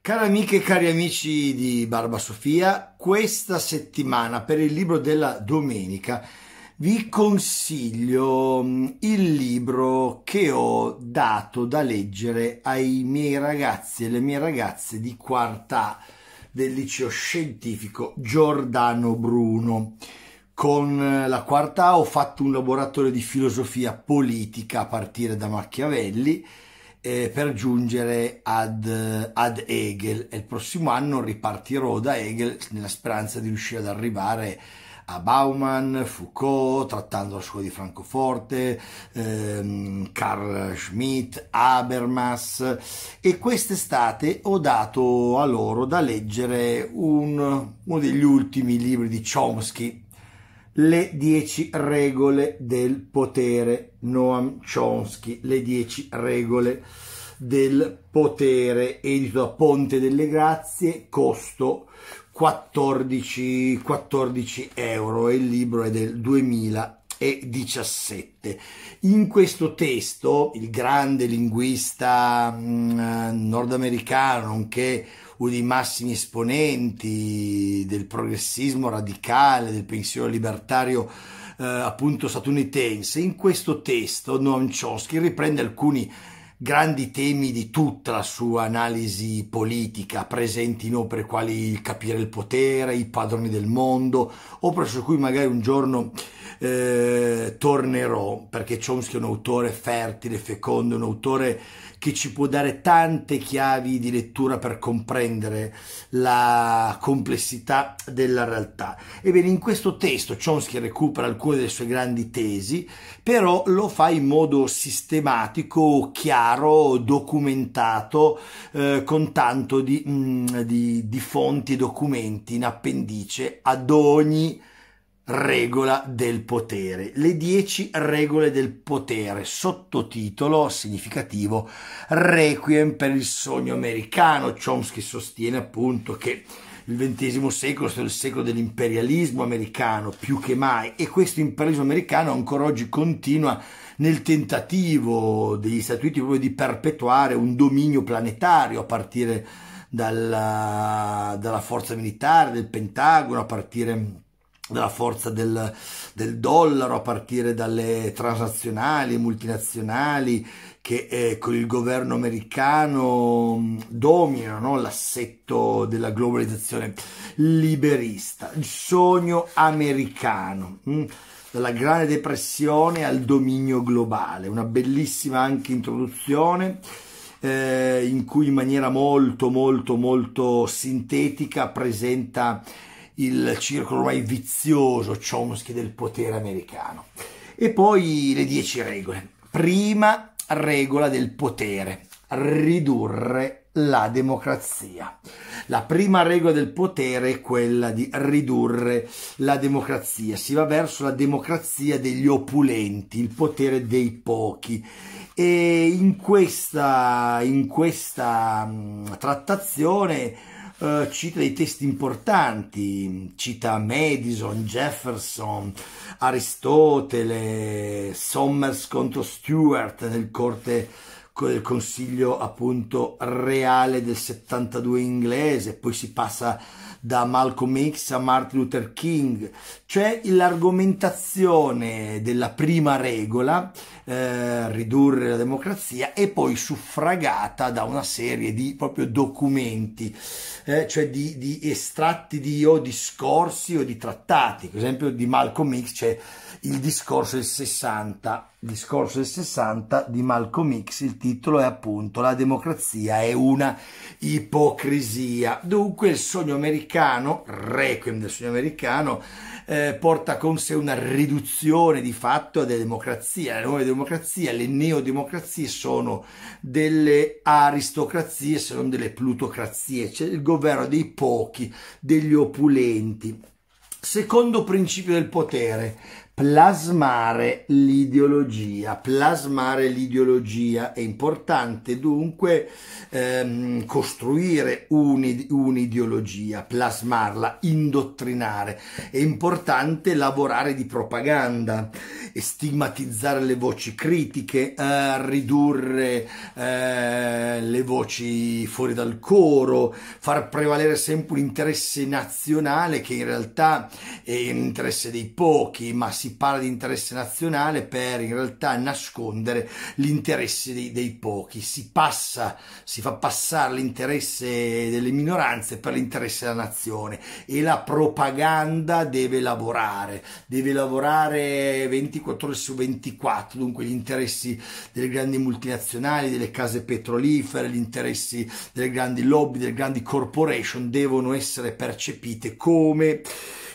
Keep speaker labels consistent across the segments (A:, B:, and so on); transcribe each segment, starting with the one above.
A: Cari amiche e cari amici di Barba Sofia, questa settimana per il libro della domenica vi consiglio mm, il libro che ho dato da leggere ai miei ragazzi e alle mie ragazze di quarta del liceo scientifico Giordano Bruno con eh, la quarta ho fatto un laboratorio di filosofia politica a partire da Machiavelli eh, per giungere ad, eh, ad, Hegel e il prossimo anno ripartirò da Hegel nella speranza di riuscire ad arrivare a Bauman, Foucault, trattando la scuola di Francoforte, ehm, Carl Schmitt, Habermas e quest'estate ho dato a loro da leggere un, uno degli ultimi libri di Chomsky le dieci regole del potere, Noam Chomsky, le dieci regole del potere, edito da Ponte delle Grazie, costo 14, 14 euro e il libro è del 2017. In questo testo il grande linguista mm, nordamericano, nonché uno dei massimi esponenti del progressismo radicale, del pensiero libertario eh, appunto statunitense, in questo testo Noam Chomsky riprende alcuni grandi temi di tutta la sua analisi politica, presenti in opere quali Capire il potere, I padroni del mondo, opere su cui magari un giorno eh, tornerò perché Chomsky è un autore fertile, fecondo, un autore che ci può dare tante chiavi di lettura per comprendere la complessità della realtà. Ebbene, in questo testo Chomsky recupera alcune delle sue grandi tesi, però lo fa in modo sistematico, chiaro, documentato, eh, con tanto di, mh, mm, di, di fonti e documenti in appendice ad ogni regola del potere, le dieci regole del potere, sottotitolo significativo Requiem per il sogno americano. Chomsky sostiene appunto che il XX secolo è il secolo dell'imperialismo americano più che mai e questo imperialismo americano ancora oggi continua nel tentativo degli Stati Uniti proprio di perpetuare un dominio planetario a partire dalla, dalla forza militare, del Pentagono, a partire dalla forza del, del, dollaro a partire dalle transazionali multinazionali che eh, con il governo americano mm, dominano l'assetto della globalizzazione liberista, il sogno americano. Mm dalla Grande Depressione al dominio globale, una bellissima anche introduzione eh, in cui in maniera molto molto molto sintetica presenta il circolo ormai vizioso Chomsky del potere americano. E poi le dieci regole. Prima regola del potere, ridurre la democrazia. La prima regola del potere è quella di ridurre la democrazia. Si va verso la democrazia degli opulenti, il potere dei pochi. E in questa, in questa mm, trattazione eh, cita dei testi importanti, cita Madison, Jefferson, Aristotele, Somers contro Stuart nel corte del consiglio appunto reale del 72 inglese, poi si passa da Malcolm X a Martin Luther King, cioè l'argomentazione della prima regola, eh, ridurre la democrazia, è poi suffragata da una serie di proprio documenti, eh, cioè di, di, estratti di o discorsi o di trattati, per esempio di Malcolm X c'è il discorso del 60 discorso del 60 di Malcolm X, il titolo è appunto La democrazia è una ipocrisia. Dunque il sogno americano, requiem del sogno americano, eh, porta con sé una riduzione di fatto della democrazia. Le nuove democrazie, le neodemocrazie sono delle aristocrazie se non delle plutocrazie, cioè il governo dei pochi, degli opulenti. Secondo principio del potere, plasmare l'ideologia. Plasmare l'ideologia è importante dunque ehm, costruire un'ideologia, plasmarla, indottrinare. È importante lavorare di propaganda, stigmatizzare le voci critiche, eh, ridurre eh, le voci fuori dal coro, far prevalere sempre un interesse nazionale che in realtà è un interesse dei pochi, ma si si parla di interesse nazionale per in realtà nascondere l'interesse dei, dei pochi, si passa, si fa passare l'interesse delle minoranze per l'interesse della nazione e la propaganda deve lavorare, deve lavorare 24 ore su 24, dunque gli interessi delle grandi multinazionali, delle case petrolifere, gli interessi delle grandi lobby, delle grandi corporation devono essere percepite come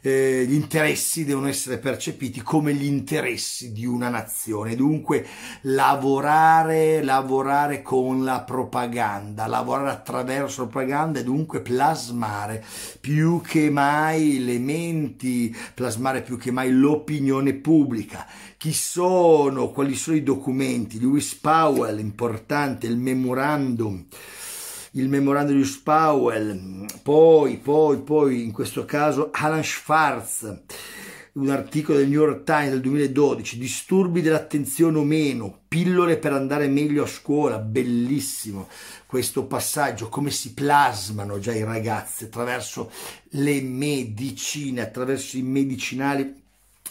A: eh, gli interessi devono essere percepiti come gli interessi di una nazione. Dunque lavorare, lavorare con la propaganda, lavorare attraverso la propaganda e dunque plasmare più che mai le menti, plasmare più che mai l'opinione pubblica. Chi sono, quali sono i documenti? Lewis Powell, importante, il memorandum il memorandum di Spauel, poi, poi, poi, in questo caso Alan Schwarz, un articolo del New York Times del 2012, disturbi dell'attenzione o meno, pillole per andare meglio a scuola, bellissimo questo passaggio, come si plasmano già i ragazzi attraverso le medicine, attraverso i medicinali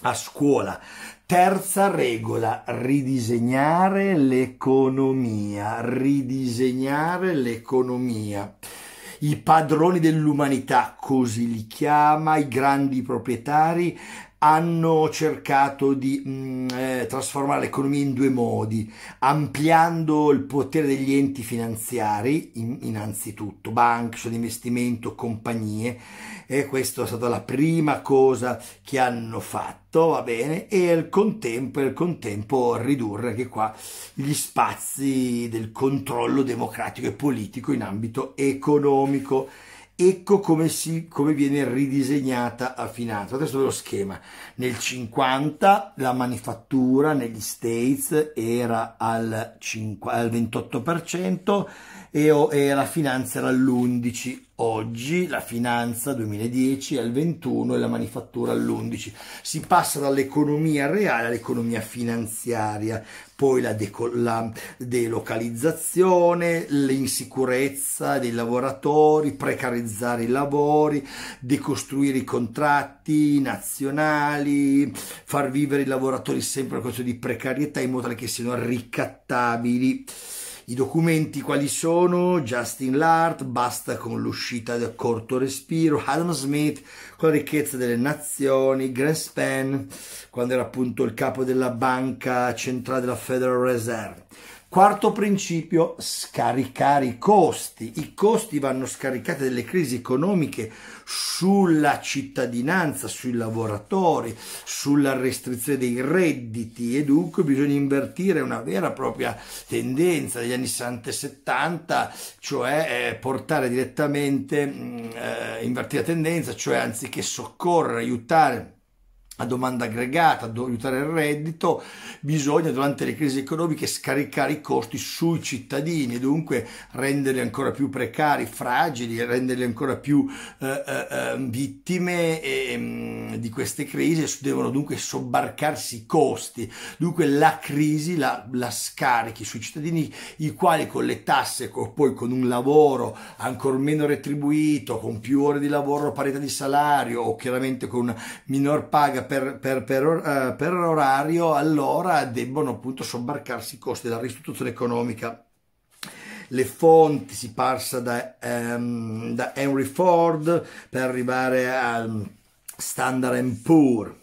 A: a scuola. Terza regola, ridisegnare l'economia, ridisegnare l'economia. I padroni dell'umanità, così li chiama, i grandi proprietari, hanno cercato di mh, mm, eh, trasformare l'economia in due modi, ampliando il potere degli enti finanziari, in, innanzitutto banche, di investimento, compagnie, e questa è stata la prima cosa che hanno fatto, va bene, e al contempo, al contempo ridurre anche qua gli spazi del controllo democratico e politico in ambito economico ecco come, si, come viene ridisegnata a finanza. Adesso lo schema. Nel 50 la manifattura negli States era al, 5, al 28% e, e finanza era all'11%. Oggi la finanza 2010 è al 21 e la manifattura all'11. Si passa dall'economia reale all'economia finanziaria, poi la, deco- la delocalizzazione, l'insicurezza dei lavoratori, precarizzare i lavori, decostruire i contratti nazionali, far vivere i lavoratori sempre a costo di precarietà in modo tale che siano ricattabili. I documenti quali sono? Justin Lart, basta con l'uscita del corto respiro, Adam Smith con la ricchezza delle nazioni, Greenspan quando era appunto il capo della banca centrale della Federal Reserve. Quarto principio, scaricare i costi. I costi vanno scaricati delle crisi economiche sulla cittadinanza, sui lavoratori, sulla restrizione dei redditi e dunque bisogna invertire una vera e propria tendenza degli anni 60 e 70, cioè eh, portare direttamente, mm, eh, invertire la tendenza, cioè anziché soccorrere, aiutare a domanda aggregata, ad aiutare il reddito, bisogna durante le crisi economiche scaricare i costi sui cittadini e dunque renderli ancora più precari, fragili, renderli ancora più eh, eh, ehm, vittime e, eh, di queste crisi devono dunque sobbarcarsi i costi. Dunque la crisi la, la scarichi sui cittadini i quali con le tasse, con, poi con un lavoro ancora meno retribuito, con più ore di lavoro parità di salario o chiaramente con una minor paga per, per, per, eh, per orario allora debbono appunto sobbarcarsi i costi della ristrutturazione economica le fonti si passa da, um, da Henry Ford per arrivare a Standard Poor's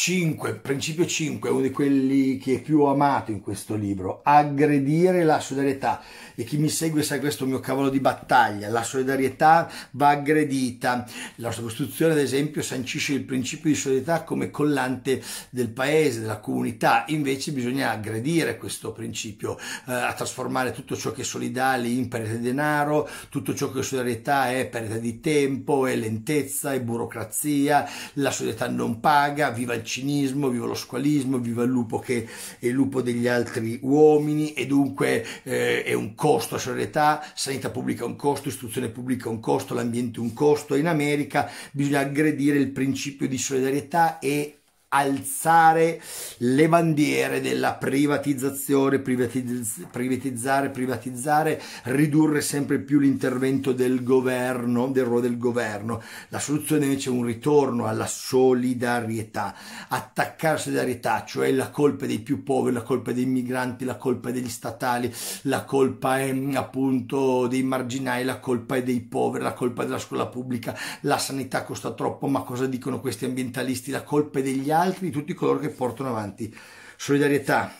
A: 5, principio 5, uno di quelli che è più amato in questo libro, aggredire la solidarietà. E chi mi segue sa questo è il mio cavolo di battaglia, la solidarietà va aggredita. La nostra Costituzione, ad esempio, sancisce il principio di solidarietà come collante del paese, della comunità, invece bisogna aggredire questo principio, eh, a trasformare tutto ciò che è solidale in perdita di denaro, tutto ciò che è solidarietà è perdita di tempo, è lentezza, è burocrazia, la solidarietà non paga, viva il cinismo, viva lo squalismo, viva il lupo che è il lupo degli altri uomini e dunque eh, è un costo a solidarietà, sanità pubblica è un costo, istruzione pubblica è un costo, l'ambiente è un costo. In America bisogna aggredire il principio di solidarietà e alzare le bandiere della privatizzazione, privatizz- privatizzare, privatizzare, ridurre sempre più l'intervento del governo, del ruolo del governo. La soluzione invece è un ritorno alla solidarietà, attaccare solidarietà, cioè la colpa dei più poveri, la colpa dei migranti, la colpa degli statali, la colpa è, appunto dei marginali, la colpa è dei poveri, la colpa è della scuola pubblica, la sanità costa troppo, ma cosa dicono questi ambientalisti? La colpa è degli altri altri, di tutti coloro che portano avanti solidarietà.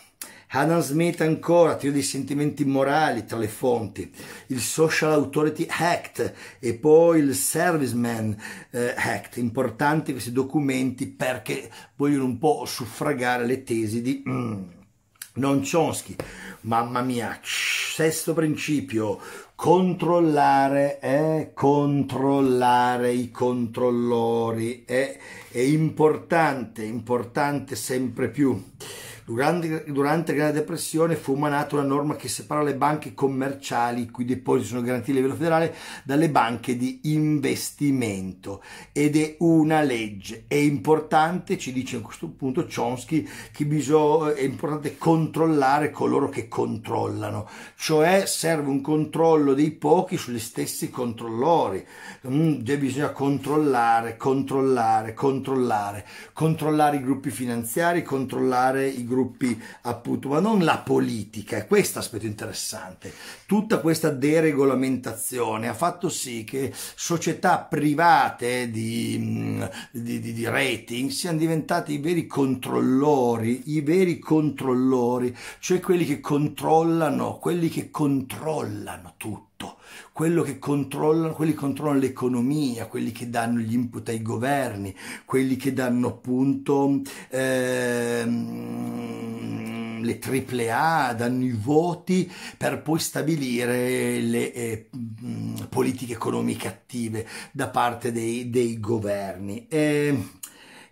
A: Adam Smith ancora, tiro dei sentimenti morali tra le fonti, il Social Authority Act e poi il Serviceman eh, Act, importanti questi documenti perché vogliono un po' suffragare le tesi di mm, Non Chomsky. Mamma mia, sesto principio, controllare, eh, controllare i controllori, eh, è importante, importante sempre più. Durante, durante, la Grande Depressione fu emanata una norma che separa le banche commerciali, i cui depositi sono garantiti a livello federale, dalle banche di investimento ed è una legge. È importante, ci dice a questo punto Chomsky, che è importante controllare coloro che controllano, cioè serve un controllo dei pochi sugli stessi controllori. Mm, bisogna controllare, controllare, controllare, controllare i gruppi finanziari, controllare i gruppi gruppi appunto, ma non la politica, è questo aspetto interessante. Tutta questa deregolamentazione ha fatto sì che società private di, mm, di, di, di rating siano diventate i veri controllori, i veri controllori, cioè quelli che controllano, quelli che controllano tutto quello che controllano, quelli che controllano l'economia, quelli che danno gli input ai governi, quelli che danno appunto ehm, le triple A danno i voti per poi stabilire le eh, politiche economiche attive da parte dei, dei governi. Eh,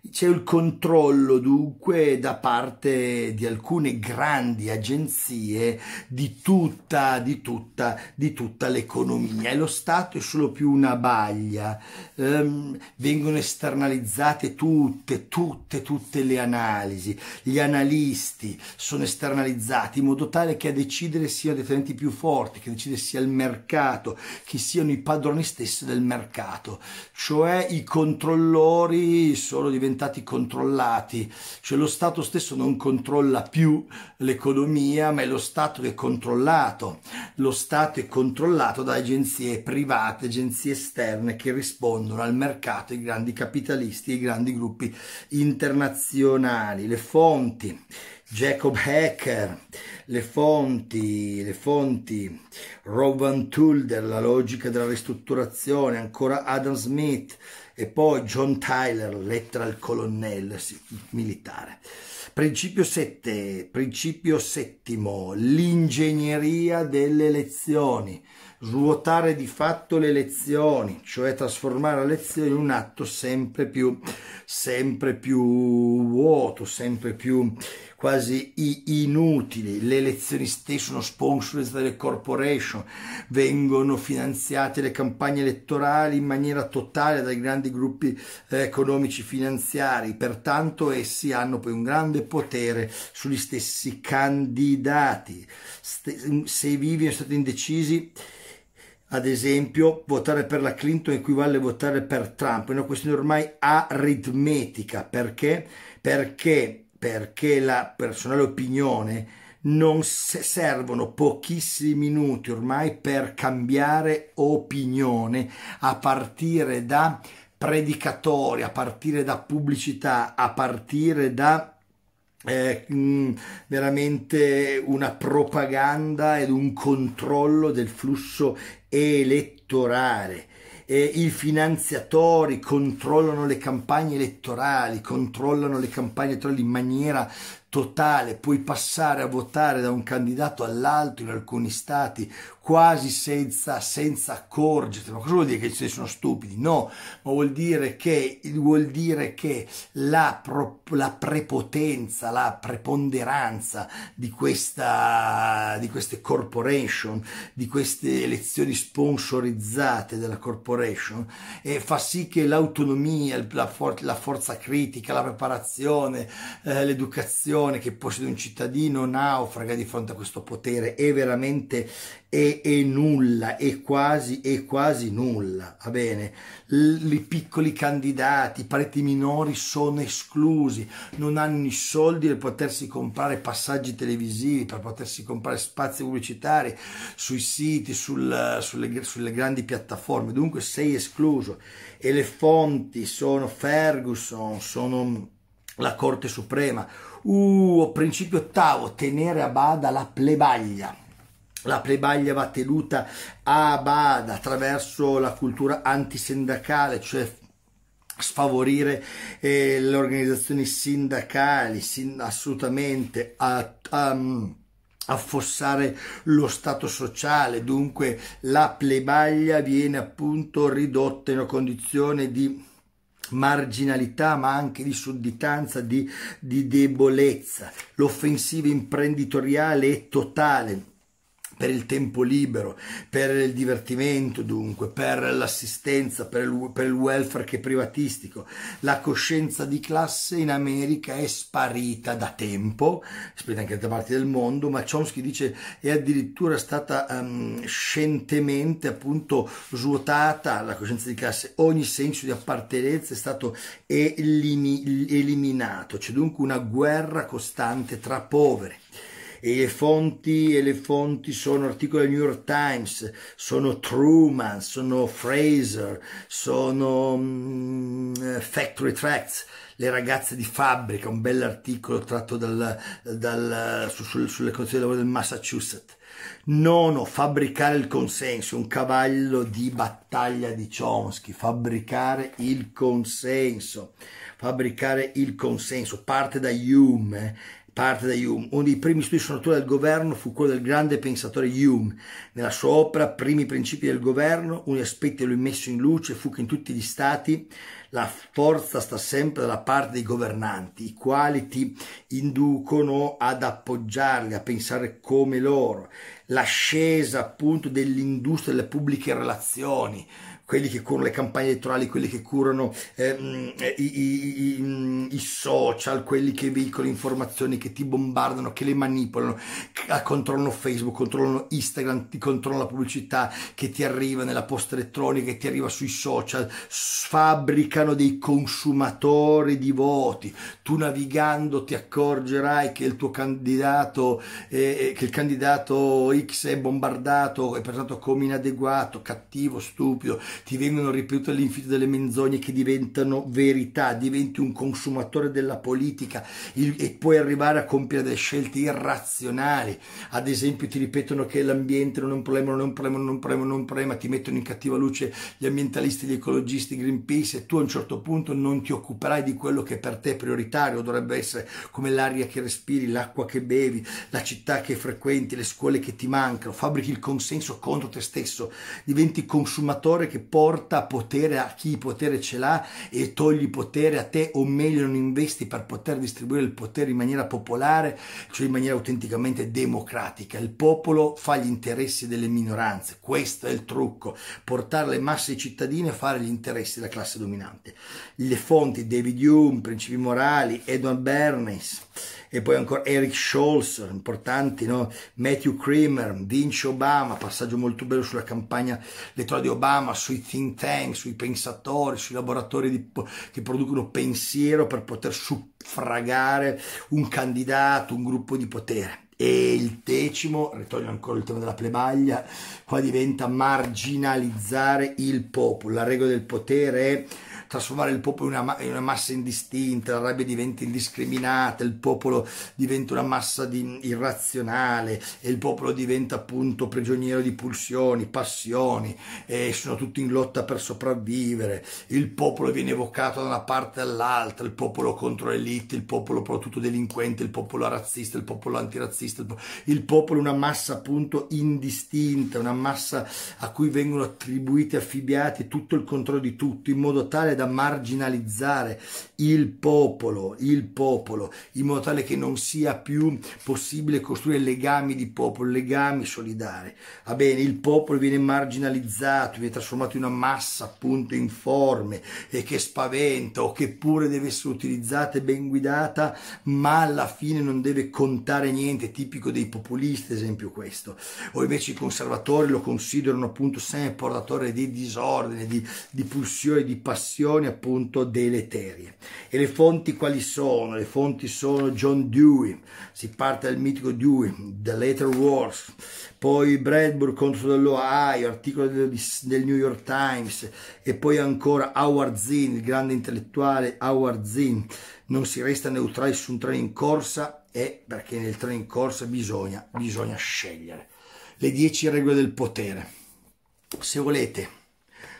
A: c'è il controllo dunque da parte di alcune grandi agenzie di tutta, di tutta, di tutta l'economia e lo Stato è solo più una baglia. Um, vengono esternalizzate tutte, tutte, tutte le analisi. Gli analisti sono esternalizzati in modo tale che a decidere siano detenenti più forti, che a decidere sia il mercato, che siano i padroni stessi del mercato. Cioè i controllori sono diventati diventati controllati, cioè lo Stato stesso non controlla più l'economia, ma è lo Stato che è controllato. Lo Stato è controllato da agenzie private, agenzie esterne che rispondono al mercato, i grandi capitalisti, i grandi gruppi internazionali. Le fonti, Jacob Hacker, le fonti, le fonti, Rowan Tulder, la logica della ristrutturazione, ancora Adam Smith, e poi John Tyler, lettera al colonnello militare. Principio, 7, principio settimo, l'ingegneria delle lezioni svuotare di fatto le lezioni, cioè trasformare la lezione in un atto sempre più, sempre più vuoto, sempre più quasi inutili. Le lezioni stesse sono sponsorizzate dalle corporation, vengono finanziate le campagne elettorali in maniera totale dai grandi gruppi eh, economici finanziari, pertanto essi hanno poi un grande potere sugli stessi candidati. Se vivi in stati indecisi, ad esempio, votare per la Clinton equivale a votare per Trump, è una questione ormai aritmetica. Perché? Perché, perché la personale opinione non servono pochissimi minuti ormai per cambiare opinione a partire da predicatori, a partire da pubblicità, a partire da eh, mm, veramente una propaganda ed un controllo del flusso elettorale. Eh, I finanziatori controllano le campagne elettorali, controllano le campagne elettorali in maniera totale, puoi passare a votare da un candidato all'altro in alcuni stati, quasi senza, senza accorgerti. Ma cosa vuol dire che ci sono stupidi? No, ma vuol dire che, vuol dire che la, pro, la prepotenza, la preponderanza di, questa, di queste corporation, di queste elezioni sponsorizzate della corporation, eh, fa sì che l'autonomia, la, for la, forza critica, la preparazione, eh, l'educazione che possiede un cittadino naufraga di fronte a questo potere è veramente e, e nulla, e quasi, e quasi nulla, va bene? L I piccoli candidati, i pareti minori sono esclusi, non hanno i soldi per potersi comprare passaggi televisivi, per potersi comprare spazi pubblicitari sui siti, sul, sulle, sulle grandi piattaforme, dunque sei escluso. E le fonti sono Ferguson, sono la Corte Suprema, uh, principio ottavo, tenere a bada la plebaglia la plebaglia va tenuta a bada attraverso la cultura antisindacale, cioè sfavorire eh, le organizzazioni sindacali, sin assolutamente, a, a, mm, affossare lo stato sociale, dunque la plebaglia viene appunto ridotta in una condizione di marginalità ma anche di sudditanza, di, di debolezza. L'offensiva imprenditoriale è totale per il tempo libero, per il divertimento dunque, per l'assistenza, per il, per il, welfare che è privatistico. La coscienza di classe in America è sparita da tempo, sparita anche da altre parti del mondo, ma Chomsky dice è addirittura stata um, scientemente appunto svuotata la coscienza di classe, ogni senso di appartenenza è stato elimi eliminato, c'è dunque una guerra costante tra poveri e le fonti, e le fonti sono articoli del New York Times, sono Truman, sono Fraser, sono um, Factory Tracks, le ragazze di fabbrica, un bell'articolo tratto dal, dal, su, su, sulle condizioni di lavoro del Massachusetts. Nono, fabbricare il consenso, un cavallo di battaglia di Chomsky, fabbricare il consenso, fabbricare il consenso, parte da Hume, eh parte da Hume. Uno dei primi studi sull'atura del governo fu quello del grande pensatore Hume. Nella sua opera Primi principi del governo, uno degli aspetti che lui messo in luce fu che in tutti gli stati la forza sta sempre dalla parte dei governanti, i quali ti inducono ad appoggiarli, a pensare come loro. L'ascesa appunto dell'industria delle pubbliche relazioni, quelli che curano le campagne elettorali, quelli che curano ehm, i, i, i, i, social, quelli che veicolano informazioni, che ti bombardano, che le manipolano, che ah, controllano Facebook, controllano Instagram, ti controllano la pubblicità che ti arriva nella posta elettronica, che ti arriva sui social, fabbricano dei consumatori di voti. Tu navigando ti accorgerai che il tuo candidato, eh, eh che il candidato X è bombardato, è pensato come inadeguato, cattivo, stupido ti vengono ripetute all'infinito delle menzogne che diventano verità, diventi un consumatore della politica il, e puoi arrivare a compiere delle scelte irrazionali. Ad esempio ti ripetono che l'ambiente non è un problema, non è un problema, non è un problema, non è un problema, ti mettono in cattiva luce gli ambientalisti, gli ecologisti, Greenpeace e tu a un certo punto non ti occuperai di quello che per te è prioritario, dovrebbe essere come l'aria che respiri, l'acqua che bevi, la città che frequenti, le scuole che ti mancano, fabbrichi il consenso contro te stesso, diventi consumatore che porta potere a chi potere ce l'ha e togli potere a te o meglio non investi per poter distribuire il potere in maniera popolare, cioè in maniera autenticamente democratica. Il popolo fa gli interessi delle minoranze, questo è il trucco, portare le masse cittadine a fare gli interessi della classe dominante. Le fonti David Hume, Principi morali, Edward Bernays e poi ancora Eric Scholz, importanti, no? Matthew Kramer, Vince Obama, passaggio molto bello sulla campagna elettorale di Obama, sui think tank, sui pensatori, sui laboratori di, che producono pensiero per poter suffragare un candidato, un gruppo di potere e il decimo, ritorno ancora il tema della plebaglia, qua diventa marginalizzare il popolo, la regola del potere è trasformare il popolo in una, in una massa indistinta, la rabbia diventa indiscriminata, il popolo diventa una massa di, irrazionale e il popolo diventa appunto prigioniero di pulsioni, passioni e sono tutti in lotta per sopravvivere, il popolo viene evocato da una parte all'altra, il popolo contro l'elite, il popolo soprattutto delinquente, il popolo razzista, il popolo antirazzista, il, po il popolo una massa appunto indistinta, una massa a cui vengono attribuiti, affibbiati tutto il controllo di tutto in modo tale da marginalizzare il popolo, il popolo, in modo tale che non sia più possibile costruire legami di popolo, legami solidari. Va bene, il popolo viene marginalizzato, viene trasformato in una massa appunto informe e che spaventa o che pure deve essere utilizzata e ben guidata, ma alla fine non deve contare niente, tipico dei populisti, esempio questo. O invece i conservatori lo considerano appunto sempre portatore di disordine, di, di pulsione, di passione informazioni appunto deleterie. E le fonti quali sono? Le fonti sono John Dewey, si parte dal mitico Dewey, The Later Wars, poi Bradbury contro dell'Ohio, articolo del, New York Times e poi ancora Howard Zinn, il grande intellettuale Howard Zinn, non si resta neutrali su un treno in corsa è perché nel treno in corsa bisogna, bisogna scegliere. Le 10 regole del potere. Se volete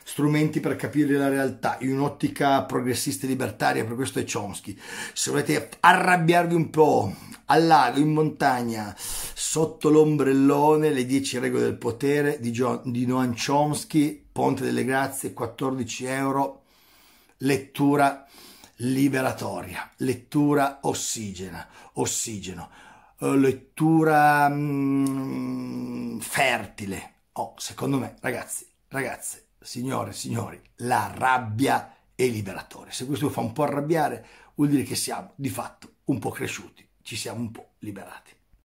A: strumenti per capire la realtà in un'ottica progressista e libertaria, per questo è Chomsky. Se volete arrabbiarvi un po' al lago, in montagna, sotto l'ombrellone, le 10 regole del potere di, John, di Noam Chomsky, Ponte delle Grazie, 14 euro, lettura liberatoria, lettura ossigena, ossigeno, eh, lettura mm, fertile. Oh, secondo me, ragazzi, ragazze, signore e signori, la rabbia è liberatore. Se questo fa un po' arrabbiare, vuol dire che siamo di fatto un po' cresciuti, ci siamo un po' liberati.